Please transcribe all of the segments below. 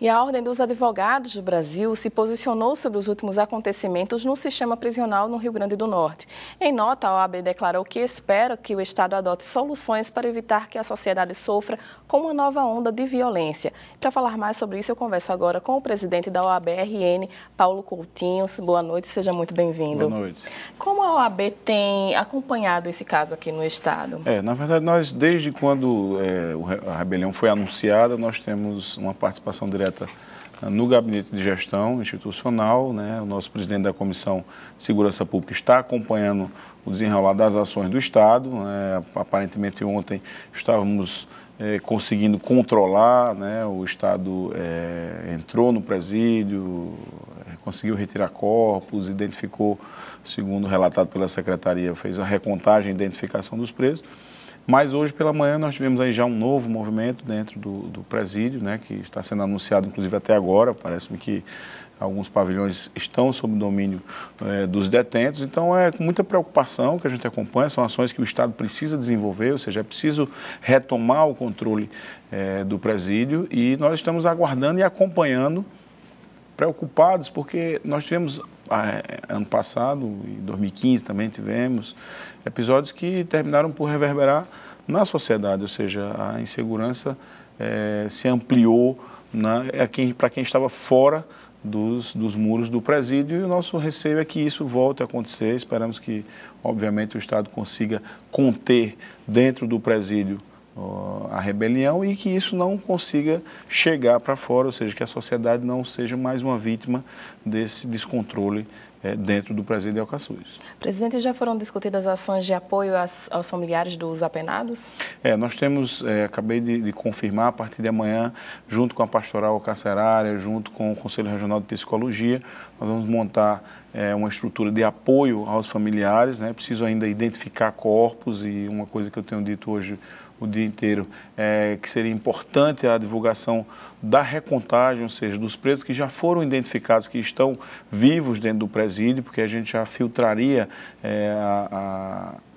E a Ordem dos Advogados do Brasil se posicionou sobre os últimos acontecimentos no sistema prisional no Rio Grande do Norte. Em nota, a OAB declarou que espera que o Estado adote soluções para evitar que a sociedade sofra com uma nova onda de violência. Para falar mais sobre isso, eu converso agora com o presidente da OAB-RN, Paulo Coutinho. Boa noite, seja muito bem-vindo. Boa noite. Como a OAB tem acompanhado esse caso aqui no Estado? É, na verdade, nós, desde quando é, a rebelião foi anunciada, nós temos uma participação direta direta no gabinete de gestão institucional. Né? O nosso presidente da Comissão de Segurança Pública está acompanhando o desenrolar das ações do Estado. Né? Aparentemente, ontem estávamos é, conseguindo controlar, né? o Estado é, entrou no presídio, eh, conseguiu retirar corpos, identificou, segundo relatado pela secretaria, fez a recontagem e identificação dos presos. Mas hoje pela manhã nós tivemos aí já um novo movimento dentro do, do presídio, né, que está sendo anunciado inclusive até agora, parece-me que alguns pavilhões estão sob domínio é, dos detentos. Então é com muita preocupação que a gente acompanha, são ações que o Estado precisa desenvolver, ou seja, é preciso retomar o controle é, do presídio e nós estamos aguardando e acompanhando, preocupados, porque nós tivemos ah, é, ano passado, em 2015 também tivemos, episódios que terminaram por reverberar na sociedade, ou seja, a insegurança é, se ampliou para quem estava fora dos, dos, muros do presídio e o nosso receio é que isso volte a acontecer. Esperamos que, obviamente, o Estado consiga conter dentro do presídio a rebelião e que isso não consiga chegar para fora, ou seja, que a sociedade não seja mais uma vítima desse descontrole é, dentro do presídio de Alcaçuz. Presidente, já foram discutidas ações de apoio às, aos familiares dos apenados? É, nós temos, é, acabei de, de, confirmar, a partir de amanhã, junto com a Pastoral Carcerária, junto com o Conselho Regional de Psicologia, nós vamos montar é, uma estrutura de apoio aos familiares, né? preciso ainda identificar corpos e uma coisa que eu tenho dito hoje o dia inteiro, é, que seria importante a divulgação da recontagem, ou seja, dos presos que já foram identificados, que estão vivos dentro do presídio, presídio, porque a gente já filtraria é, a, a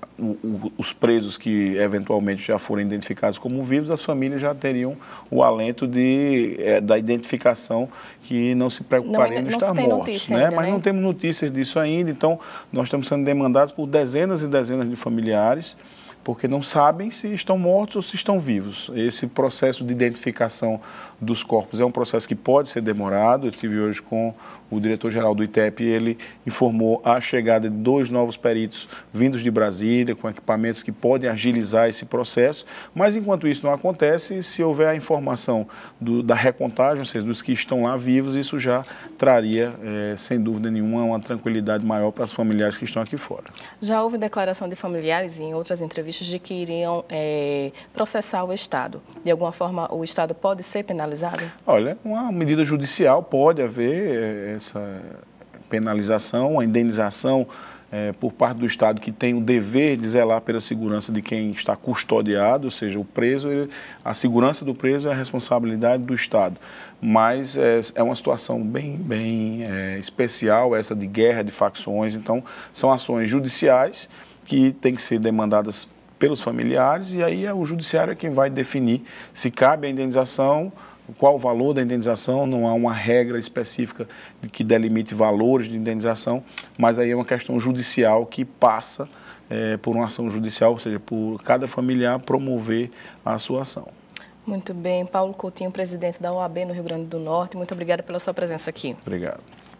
os presos que eventualmente já forem identificados como vivos, as famílias já teriam o alento de, é, da identificação que não se preocupariam de estar mortos. Né? Mas né? não temos notícias disso ainda, então nós estamos sendo demandados por dezenas e dezenas de familiares porque não sabem se estão mortos ou se estão vivos. Esse processo de identificação dos corpos é um processo que pode ser demorado. Eu estive hoje com o diretor-geral do ITEP e ele informou a chegada de dois novos peritos vindos de Brasília, com equipamentos que podem agilizar esse processo. Mas enquanto isso não acontece, se houver a informação do, da recontagem, ou seja, dos que estão lá vivos, isso já traria, é, sem dúvida nenhuma, uma tranquilidade maior para os familiares que estão aqui fora. Já houve declaração de familiares em outras entrevistas? previstas de que iriam é, processar o Estado. De alguma forma, o Estado pode ser penalizado? Olha, uma medida judicial pode haver é, essa penalização, a indenização é, por parte do Estado que tem o dever de zelar pela segurança de quem está custodiado, ou seja, o preso, a segurança do preso é a responsabilidade do Estado. Mas é, é uma situação bem, bem é, especial, essa de guerra de facções, então são ações judiciais que têm que ser demandadas pelos familiares, e aí é o judiciário é quem vai definir se cabe a indenização, qual o valor da indenização, não há uma regra específica que delimite valores de indenização, mas aí é uma questão judicial que passa é, por uma ação judicial, ou seja, por cada familiar promover a sua ação. Muito bem. Paulo Coutinho, presidente da OAB no Rio Grande do Norte, muito obrigada pela sua presença aqui. Obrigado.